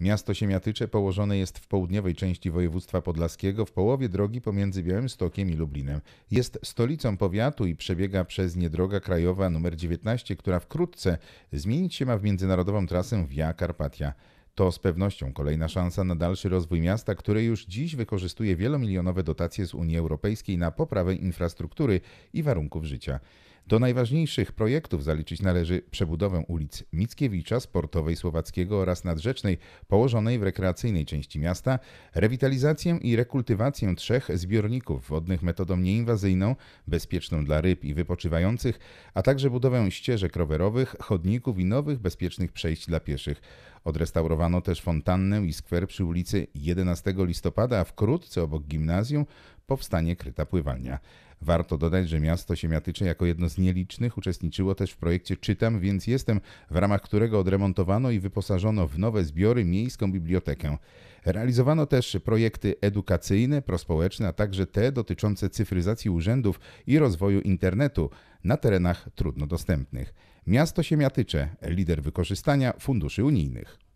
Miasto Siemiatycze położone jest w południowej części województwa podlaskiego, w połowie drogi pomiędzy Białymstokiem i Lublinem. Jest stolicą powiatu i przebiega przez nie droga krajowa nr 19, która wkrótce zmienić się ma w międzynarodową trasę Via Carpatia. To z pewnością kolejna szansa na dalszy rozwój miasta, które już dziś wykorzystuje wielomilionowe dotacje z Unii Europejskiej na poprawę infrastruktury i warunków życia. Do najważniejszych projektów zaliczyć należy przebudowę ulic Mickiewicza, Sportowej Słowackiego oraz Nadrzecznej, położonej w rekreacyjnej części miasta, rewitalizację i rekultywację trzech zbiorników wodnych metodą nieinwazyjną, bezpieczną dla ryb i wypoczywających, a także budowę ścieżek rowerowych, chodników i nowych bezpiecznych przejść dla pieszych. Odrestaurowano Zbudowano też fontannę i skwer przy ulicy 11 listopada, a wkrótce obok gimnazjum powstanie kryta pływalnia. Warto dodać, że miasto Siemiatycze jako jedno z nielicznych uczestniczyło też w projekcie Czytam, więc jestem, w ramach którego odremontowano i wyposażono w nowe zbiory miejską bibliotekę. Realizowano też projekty edukacyjne, prospołeczne, a także te dotyczące cyfryzacji urzędów i rozwoju internetu na terenach trudno dostępnych. Miasto Siemiatycze, lider wykorzystania funduszy unijnych.